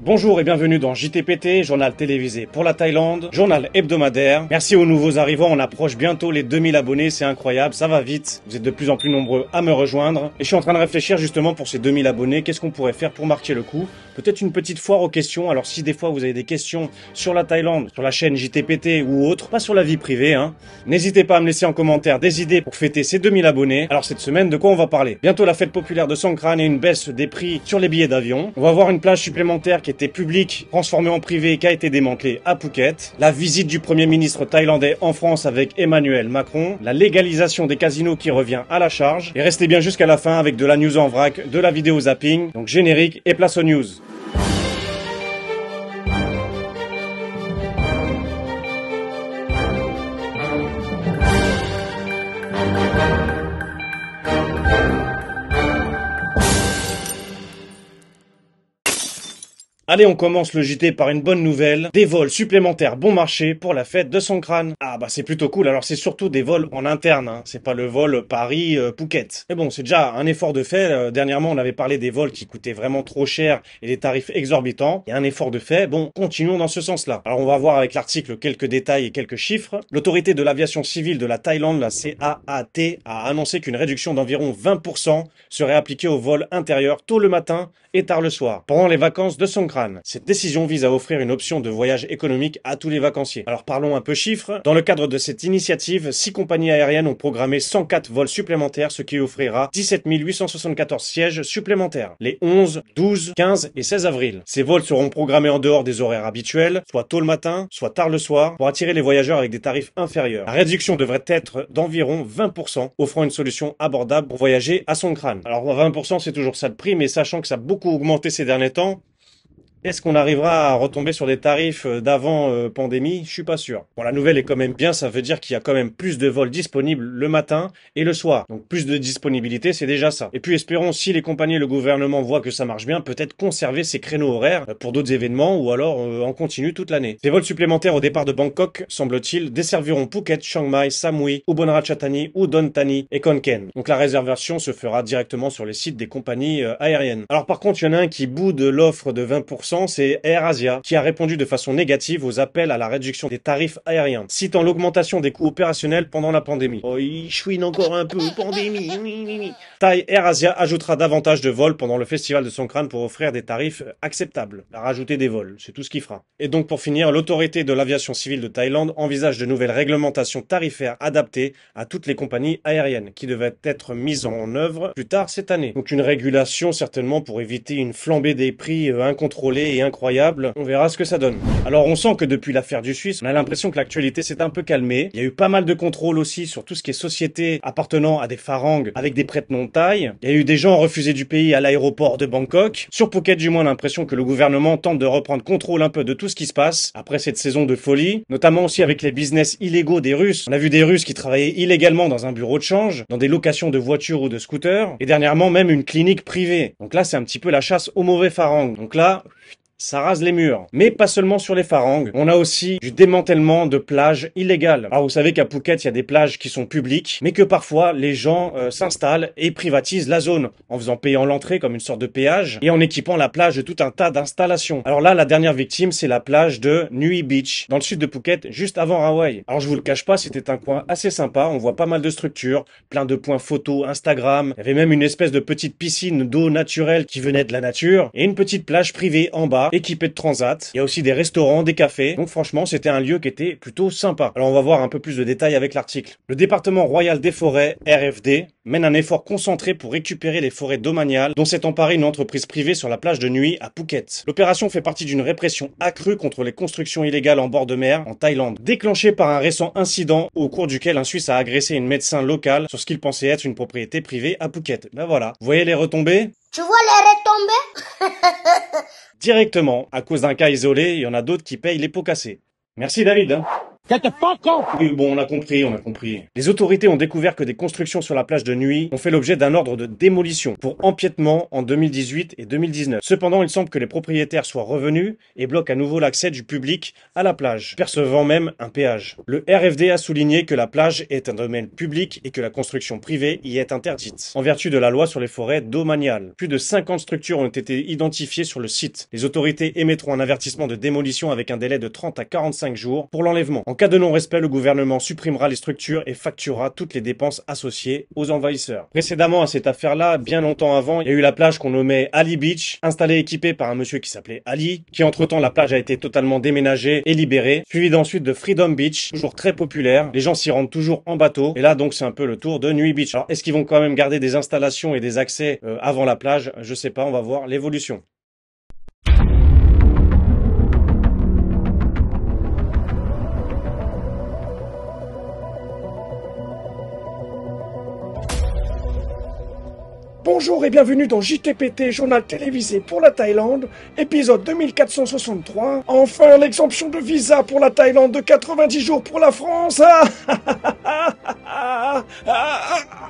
Bonjour et bienvenue dans JTPT, journal télévisé pour la Thaïlande, journal hebdomadaire. Merci aux nouveaux arrivants, on approche bientôt les 2000 abonnés, c'est incroyable, ça va vite. Vous êtes de plus en plus nombreux à me rejoindre. Et je suis en train de réfléchir justement pour ces 2000 abonnés, qu'est-ce qu'on pourrait faire pour marquer le coup Peut-être une petite foire aux questions, alors si des fois vous avez des questions sur la Thaïlande, sur la chaîne JTPT ou autre, pas sur la vie privée, hein. N'hésitez pas à me laisser en commentaire des idées pour fêter ces 2000 abonnés. Alors cette semaine, de quoi on va parler Bientôt la fête populaire de Songkran et une baisse des prix sur les billets d'avion. On va avoir une plage supplémentaire qui était public, transformé en privé, qui a été démantelé à Phuket, la visite du Premier ministre thaïlandais en France avec Emmanuel Macron, la légalisation des casinos qui revient à la charge, et restez bien jusqu'à la fin avec de la news en vrac, de la vidéo zapping, donc générique et place aux news. Allez, on commence le JT par une bonne nouvelle. Des vols supplémentaires bon marché pour la fête de son crâne. Ah bah c'est plutôt cool, alors c'est surtout des vols en interne, hein. c'est pas le vol Paris-Phuket. Euh, Mais bon, c'est déjà un effort de fait. Euh, dernièrement, on avait parlé des vols qui coûtaient vraiment trop cher et des tarifs exorbitants. Il y a un effort de fait, bon, continuons dans ce sens-là. Alors on va voir avec l'article quelques détails et quelques chiffres. L'autorité de l'aviation civile de la Thaïlande, la CAAT, a annoncé qu'une réduction d'environ 20% serait appliquée aux vols intérieurs tôt le matin et tard le soir, pendant les vacances de son cette décision vise à offrir une option de voyage économique à tous les vacanciers. Alors parlons un peu chiffres. Dans le cadre de cette initiative, six compagnies aériennes ont programmé 104 vols supplémentaires, ce qui offrira 17 874 sièges supplémentaires, les 11, 12, 15 et 16 avril. Ces vols seront programmés en dehors des horaires habituels, soit tôt le matin, soit tard le soir, pour attirer les voyageurs avec des tarifs inférieurs. La réduction devrait être d'environ 20%, offrant une solution abordable pour voyager à son crâne. Alors 20%, c'est toujours ça de prix, mais sachant que ça a beaucoup augmenté ces derniers temps, est-ce qu'on arrivera à retomber sur des tarifs euh, d'avant euh, pandémie Je suis pas sûr. Bon, la nouvelle est quand même bien, ça veut dire qu'il y a quand même plus de vols disponibles le matin et le soir. Donc plus de disponibilité, c'est déjà ça. Et puis espérons, si les compagnies et le gouvernement voient que ça marche bien, peut-être conserver ces créneaux horaires euh, pour d'autres événements ou alors en continu toute l'année. Des vols supplémentaires au départ de Bangkok, semble-t-il, desserviront Phuket, Chiang Mai, Samui, ou Udon Tani et Konken. Donc la réservation se fera directement sur les sites des compagnies aériennes. Alors par contre, il y en a un qui boude l'offre de 20% c'est Air Asia qui a répondu de façon négative aux appels à la réduction des tarifs aériens, citant l'augmentation des coûts opérationnels pendant la pandémie. Oh, il chouine encore un peu, pandémie, ajoutera davantage de vols pendant le festival de Songkran pour offrir des tarifs acceptables. rajouter des vols, c'est tout ce qu'il fera. Et donc pour finir, l'autorité de l'aviation civile de Thaïlande envisage de nouvelles réglementations tarifaires adaptées à toutes les compagnies aériennes, qui devaient être mises en œuvre plus tard cette année. Donc une régulation certainement pour éviter une flambée des prix euh, incontrôlée incroyable. On verra ce que ça donne. Alors on sent que depuis l'affaire du Suisse, on a l'impression que l'actualité s'est un peu calmée. Il y a eu pas mal de contrôle aussi sur tout ce qui est société appartenant à des farangs avec des prêts non taille. Il y a eu des gens refusés du pays à l'aéroport de Bangkok. Sur Phuket, du moins, l'impression que le gouvernement tente de reprendre contrôle un peu de tout ce qui se passe après cette saison de folie, notamment aussi avec les business illégaux des Russes. On a vu des Russes qui travaillaient illégalement dans un bureau de change, dans des locations de voitures ou de scooters, et dernièrement même une clinique privée. Donc là, c'est un petit peu la chasse aux mauvais farangs. Donc là, ça rase les murs. Mais pas seulement sur les Farangs, on a aussi du démantèlement de plages illégales. Alors ah, vous savez qu'à Phuket, il y a des plages qui sont publiques, mais que parfois les gens euh, s'installent et privatisent la zone, en faisant payant l'entrée comme une sorte de péage, et en équipant la plage de tout un tas d'installations. Alors là, la dernière victime, c'est la plage de Nui Beach, dans le sud de Phuket, juste avant Hawaï. Alors je vous le cache pas, c'était un coin assez sympa, on voit pas mal de structures, plein de points photos, Instagram, il y avait même une espèce de petite piscine d'eau naturelle qui venait de la nature, et une petite plage privée en bas équipé de transat. Il y a aussi des restaurants, des cafés. Donc franchement, c'était un lieu qui était plutôt sympa. Alors on va voir un peu plus de détails avec l'article. Le département royal des forêts, RFD, mène un effort concentré pour récupérer les forêts domaniales dont s'est emparée une entreprise privée sur la plage de nuit à Phuket. L'opération fait partie d'une répression accrue contre les constructions illégales en bord de mer en Thaïlande, déclenchée par un récent incident au cours duquel un Suisse a agressé une médecin locale sur ce qu'il pensait être une propriété privée à Phuket. Ben voilà. Vous voyez les retombées Tu vois les retombées directement à cause d'un cas isolé. Il y en a d'autres qui payent les pots cassés. Merci David. Hein. Oui, bon, on a compris, on a compris. Les autorités ont découvert que des constructions sur la plage de nuit ont fait l'objet d'un ordre de démolition pour empiètement en 2018 et 2019. Cependant, il semble que les propriétaires soient revenus et bloquent à nouveau l'accès du public à la plage, percevant même un péage. Le RFD a souligné que la plage est un domaine public et que la construction privée y est interdite, en vertu de la loi sur les forêts domaniales. Plus de 50 structures ont été identifiées sur le site. Les autorités émettront un avertissement de démolition avec un délai de 30 à 45 jours pour l'enlèvement. En cas de non-respect, le gouvernement supprimera les structures et facturera toutes les dépenses associées aux envahisseurs. Précédemment à cette affaire-là, bien longtemps avant, il y a eu la plage qu'on nommait Ali Beach, installée et équipée par un monsieur qui s'appelait Ali, qui entre-temps la plage a été totalement déménagée et libérée, suivie d'ensuite de Freedom Beach, toujours très populaire. Les gens s'y rendent toujours en bateau. Et là, donc, c'est un peu le tour de Nuit Beach. Alors, est-ce qu'ils vont quand même garder des installations et des accès euh, avant la plage Je sais pas, on va voir l'évolution. Bonjour et bienvenue dans JTPT, journal télévisé pour la Thaïlande, épisode 2463. Enfin, l'exemption de visa pour la Thaïlande de 90 jours pour la France. Ah, ah, ah,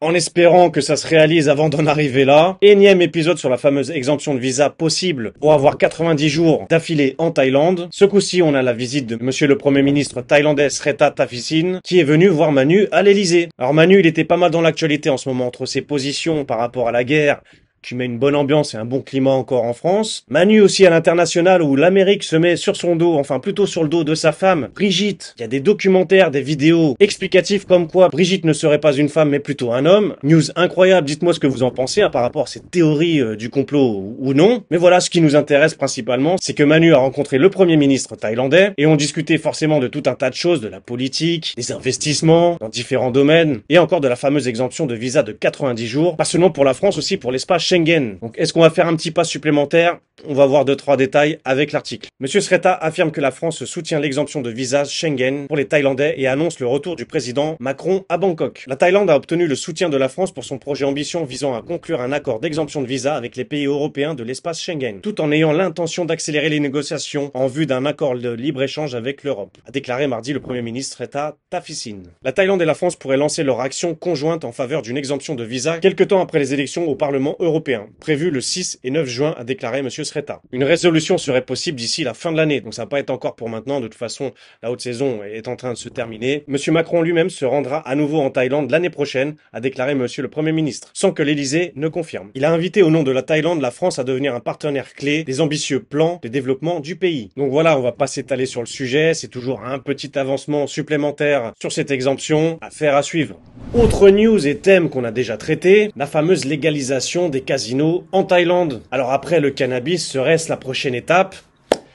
En espérant que ça se réalise avant d'en arriver là, énième épisode sur la fameuse exemption de visa possible pour avoir 90 jours d'affilée en Thaïlande. Ce coup-ci, on a la visite de monsieur le premier ministre thaïlandais Sreta Tafisin, qui est venu voir Manu à l'Elysée. Alors Manu, il était pas mal dans l'actualité en ce moment entre ses positions par rapport à la guerre qui met une bonne ambiance et un bon climat encore en France. Manu aussi à l'international où l'Amérique se met sur son dos, enfin plutôt sur le dos de sa femme, Brigitte. Il y a des documentaires, des vidéos explicatives comme quoi Brigitte ne serait pas une femme mais plutôt un homme. News incroyable, dites-moi ce que vous en pensez hein, par rapport à cette théorie euh, du complot ou non. Mais voilà, ce qui nous intéresse principalement, c'est que Manu a rencontré le premier ministre thaïlandais et ont discuté forcément de tout un tas de choses, de la politique, des investissements dans différents domaines et encore de la fameuse exemption de visa de 90 jours, pas seulement pour la France aussi pour l'espace Schengen. Donc est-ce qu'on va faire un petit pas supplémentaire On va voir deux trois détails avec l'article. Monsieur Sreta affirme que la France soutient l'exemption de visa Schengen pour les Thaïlandais et annonce le retour du président Macron à Bangkok. La Thaïlande a obtenu le soutien de la France pour son projet ambition visant à conclure un accord d'exemption de visa avec les pays européens de l'espace Schengen, tout en ayant l'intention d'accélérer les négociations en vue d'un accord de libre-échange avec l'Europe, a déclaré mardi le Premier ministre Sreta Tafisin. La Thaïlande et la France pourraient lancer leur action conjointe en faveur d'une exemption de visa quelques temps après les élections au Parlement européen prévu le 6 et 9 juin, a déclaré M. Sreta. Une résolution serait possible d'ici la fin de l'année, donc ça va pas être encore pour maintenant. De toute façon, la haute saison est en train de se terminer. M. Macron lui-même se rendra à nouveau en Thaïlande l'année prochaine, a déclaré M. le Premier ministre, sans que l'Elysée ne confirme. Il a invité au nom de la Thaïlande la France à devenir un partenaire clé des ambitieux plans de développement du pays. Donc voilà, on va pas s'étaler sur le sujet, c'est toujours un petit avancement supplémentaire sur cette exemption à faire à suivre. Autre news et thème qu'on a déjà traité, la fameuse légalisation des casinos en Thaïlande. Alors après, le cannabis serait-ce la prochaine étape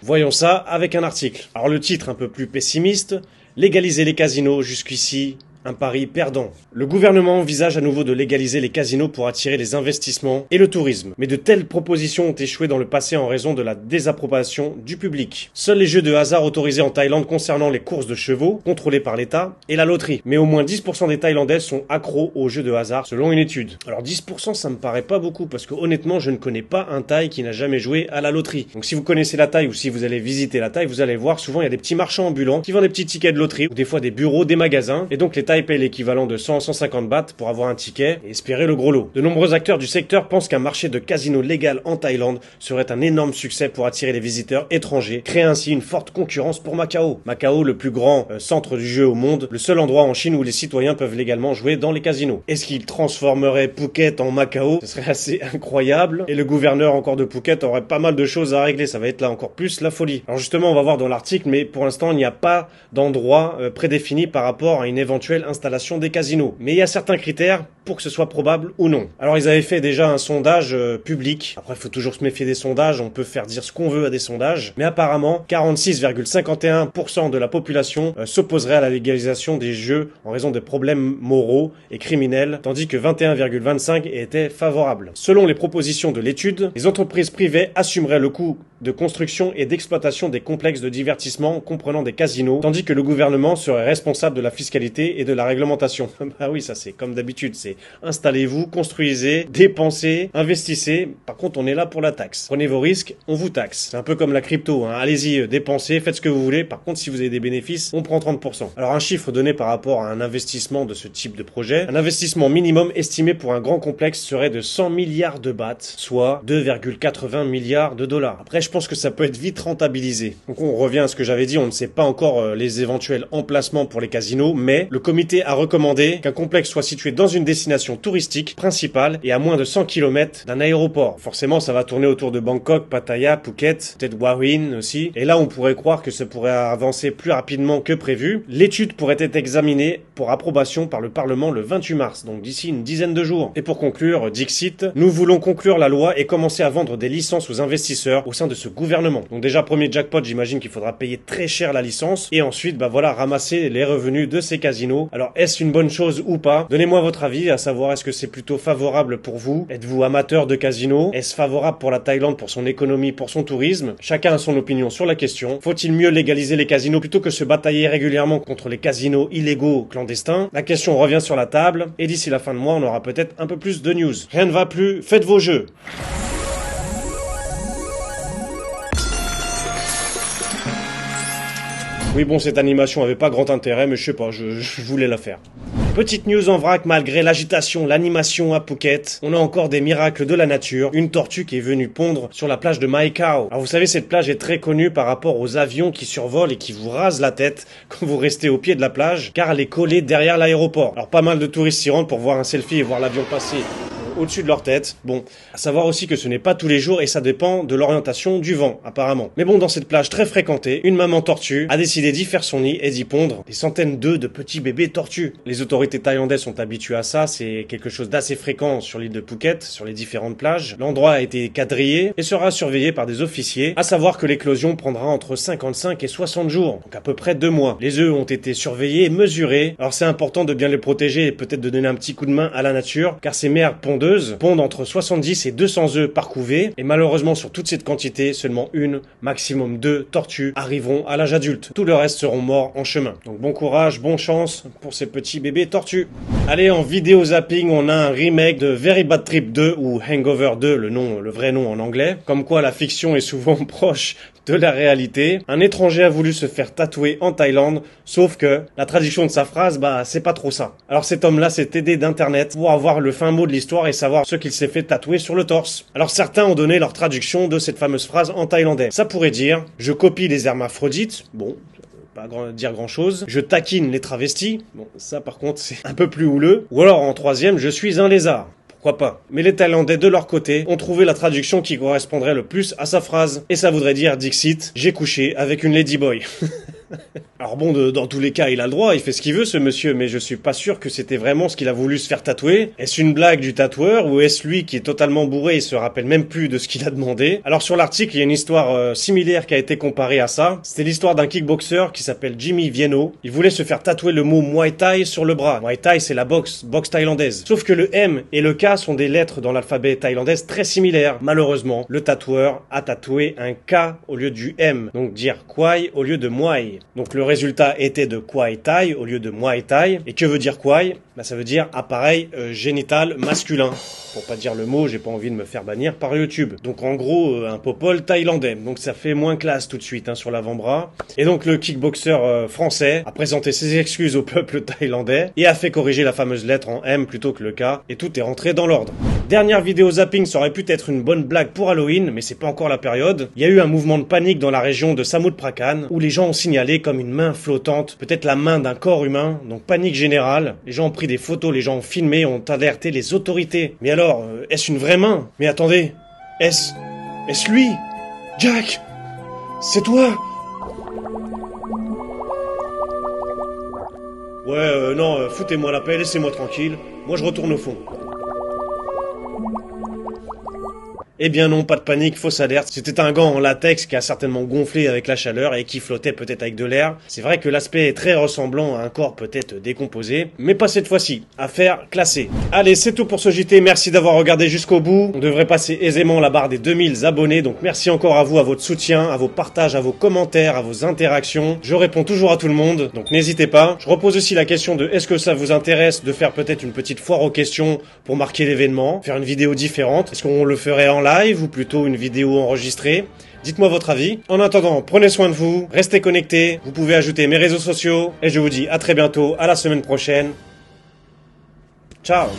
Voyons ça avec un article. Alors le titre un peu plus pessimiste, légaliser les casinos jusqu'ici, un pari perdant. Le gouvernement envisage à nouveau de légaliser les casinos pour attirer les investissements et le tourisme, mais de telles propositions ont échoué dans le passé en raison de la désapprobation du public. Seuls les jeux de hasard autorisés en Thaïlande concernant les courses de chevaux, contrôlés par l'État, et la loterie. Mais au moins 10% des Thaïlandais sont accros aux jeux de hasard, selon une étude. Alors 10%, ça me paraît pas beaucoup, parce que honnêtement, je ne connais pas un Thaï qui n'a jamais joué à la loterie. Donc si vous connaissez la Thaï ou si vous allez visiter la Thaï, vous allez voir, souvent il y a des petits marchands ambulants qui vendent des petits tickets de loterie, ou des fois des bureaux, des magasins, et donc les l'équivalent de 100 à 150 bahts pour avoir un ticket et espérer le gros lot. De nombreux acteurs du secteur pensent qu'un marché de casino légal en Thaïlande serait un énorme succès pour attirer les visiteurs étrangers, créer ainsi une forte concurrence pour Macao. Macao, le plus grand euh, centre du jeu au monde, le seul endroit en Chine où les citoyens peuvent légalement jouer dans les casinos. Est-ce qu'il transformerait Phuket en Macao Ce serait assez incroyable et le gouverneur encore de Phuket aurait pas mal de choses à régler, ça va être là encore plus la folie. Alors justement, on va voir dans l'article, mais pour l'instant, il n'y a pas d'endroit euh, prédéfini par rapport à une éventuelle installation des casinos. Mais il y a certains critères pour que ce soit probable ou non. Alors ils avaient fait déjà un sondage euh, public. Après, il faut toujours se méfier des sondages, on peut faire dire ce qu'on veut à des sondages. Mais apparemment, 46,51% de la population euh, s'opposerait à la légalisation des jeux en raison des problèmes moraux et criminels, tandis que 21,25% étaient favorables. Selon les propositions de l'étude, les entreprises privées assumeraient le coût de construction et d'exploitation des complexes de divertissement comprenant des casinos, tandis que le gouvernement serait responsable de la fiscalité et de la réglementation. bah oui, ça c'est comme d'habitude, c'est installez-vous, construisez, dépensez, investissez. Par contre, on est là pour la taxe. Prenez vos risques, on vous taxe. C'est un peu comme la crypto, hein. allez-y, euh, dépensez, faites ce que vous voulez. Par contre, si vous avez des bénéfices, on prend 30%. Alors un chiffre donné par rapport à un investissement de ce type de projet, un investissement minimum estimé pour un grand complexe serait de 100 milliards de bahts, soit 2,80 milliards de dollars. Après, je pense que ça peut être vite rentabilisé. Donc on revient à ce que j'avais dit, on ne sait pas encore euh, les éventuels emplacements pour les casinos, mais le comité a recommandé qu'un complexe soit situé dans une destination touristique principale et à moins de 100 km d'un aéroport. Forcément, ça va tourner autour de Bangkok, Pattaya, Phuket, peut-être aussi. Et là, on pourrait croire que ça pourrait avancer plus rapidement que prévu. L'étude pourrait être examinée pour approbation par le Parlement le 28 mars, donc d'ici une dizaine de jours. Et pour conclure, Dixit, nous voulons conclure la loi et commencer à vendre des licences aux investisseurs au sein de ce gouvernement. Donc déjà, premier jackpot, j'imagine qu'il faudra payer très cher la licence. Et ensuite, bah voilà, ramasser les revenus de ces casinos. Alors, est-ce une bonne chose ou pas Donnez-moi votre avis, à savoir est-ce que c'est plutôt favorable pour vous Êtes-vous amateur de casinos Est-ce favorable pour la Thaïlande, pour son économie, pour son tourisme Chacun a son opinion sur la question. Faut-il mieux légaliser les casinos plutôt que se batailler régulièrement contre les casinos illégaux clandestins La question revient sur la table et d'ici la fin de mois, on aura peut-être un peu plus de news. Rien ne va plus, faites vos jeux. Oui, bon, cette animation avait pas grand intérêt, mais je sais pas, je, voulais la faire. Petite news en vrac, malgré l'agitation, l'animation à Phuket, on a encore des miracles de la nature. Une tortue qui est venue pondre sur la plage de Maikao. Alors vous savez, cette plage est très connue par rapport aux avions qui survolent et qui vous rasent la tête quand vous restez au pied de la plage, car elle est collée derrière l'aéroport. Alors pas mal de touristes s'y rentrent pour voir un selfie et voir l'avion passer au-dessus de leur tête. Bon, à savoir aussi que ce n'est pas tous les jours et ça dépend de l'orientation du vent, apparemment. Mais bon, dans cette plage très fréquentée, une maman tortue a décidé d'y faire son nid et d'y pondre des centaines d'œufs de petits bébés tortues. Les autorités thaïlandaises sont habituées à ça, c'est quelque chose d'assez fréquent sur l'île de Phuket, sur les différentes plages. L'endroit a été quadrillé et sera surveillé par des officiers, à savoir que l'éclosion prendra entre 55 et 60 jours, donc à peu près deux mois. Les œufs ont été surveillés et mesurés, alors c'est important de bien les protéger et peut-être de donner un petit coup de main à la nature, car ces mères pondent pondent entre 70 et 200 œufs par couvée, et malheureusement sur toute cette quantité, seulement une, maximum deux tortues arriveront à l'âge adulte. Tout le reste seront morts en chemin. Donc bon courage, bonne chance pour ces petits bébés tortues. Allez, en vidéo zapping, on a un remake de Very Bad Trip 2 ou Hangover 2, le nom, le vrai nom en anglais. Comme quoi la fiction est souvent proche de la réalité. Un étranger a voulu se faire tatouer en Thaïlande, sauf que la traduction de sa phrase, bah, c'est pas trop ça. Alors cet homme-là s'est aidé d'internet pour avoir le fin mot de l'histoire et savoir ce qu'il s'est fait tatouer sur le torse. Alors certains ont donné leur traduction de cette fameuse phrase en thaïlandais. Ça pourrait dire, je copie les hermaphrodites, bon, pas grand, dire grand chose. Je taquine les travestis. Bon, ça par contre, c'est un peu plus houleux. Ou alors en troisième, je suis un lézard pourquoi pas. Mais les Thaïlandais de leur côté ont trouvé la traduction qui correspondrait le plus à sa phrase, et ça voudrait dire Dixit, j'ai couché avec une ladyboy. Alors bon, dans tous les cas, il a le droit, il fait ce qu'il veut ce monsieur, mais je suis pas sûr que c'était vraiment ce qu'il a voulu se faire tatouer. Est-ce une blague du tatoueur ou est-ce lui qui est totalement bourré et se rappelle même plus de ce qu'il a demandé Alors sur l'article, il y a une histoire euh, similaire qui a été comparée à ça. C'était l'histoire d'un kickboxer qui s'appelle Jimmy Vienno. Il voulait se faire tatouer le mot Muay Thai sur le bras. Muay Thai, c'est la boxe, boxe thaïlandaise. Sauf que le M et le K sont des lettres dans l'alphabet thaïlandais très similaires. Malheureusement, le tatoueur a tatoué un K au lieu du M, donc dire Kwai au lieu de Muay. Donc le résultat était de Kwai Thai au lieu de Muay Thai. Et que veut dire Kwai bah, Ça veut dire appareil euh, génital masculin. Pour pas dire le mot, j'ai pas envie de me faire bannir par YouTube. Donc en gros, euh, un popole thaïlandais. Donc ça fait moins classe tout de suite hein, sur l'avant-bras. Et donc le kickboxer euh, français a présenté ses excuses au peuple thaïlandais et a fait corriger la fameuse lettre en M plutôt que le K. Et tout est rentré dans l'ordre. Dernière vidéo zapping, ça aurait pu être une bonne blague pour Halloween, mais c'est pas encore la période. Il y a eu un mouvement de panique dans la région de Samut Prakan où les gens ont signalé est comme une main flottante, peut-être la main d'un corps humain, donc panique générale. Les gens ont pris des photos, les gens ont filmé, ont alerté les autorités. Mais alors, euh, est-ce une vraie main Mais attendez, est-ce... Est-ce lui Jack C'est toi Ouais, euh, non, euh, foutez-moi la paix, laissez-moi tranquille. Moi, je retourne au fond. Eh bien non, pas de panique, fausse alerte. C'était un gant en latex qui a certainement gonflé avec la chaleur et qui flottait peut-être avec de l'air. C'est vrai que l'aspect est très ressemblant à un corps peut-être décomposé, mais pas cette fois-ci. Affaire classée. Allez, c'est tout pour ce JT. Merci d'avoir regardé jusqu'au bout. On devrait passer aisément la barre des 2000 abonnés, donc merci encore à vous, à votre soutien, à vos partages, à vos commentaires, à vos interactions. Je réponds toujours à tout le monde, donc n'hésitez pas. Je repose aussi la question de est-ce que ça vous intéresse de faire peut-être une petite foire aux questions pour marquer l'événement, faire une vidéo différente. Est-ce qu'on le ferait en live ou plutôt une vidéo enregistrée. Dites-moi votre avis. En attendant, prenez soin de vous, restez connectés, vous pouvez ajouter mes réseaux sociaux et je vous dis à très bientôt, à la semaine prochaine. Ciao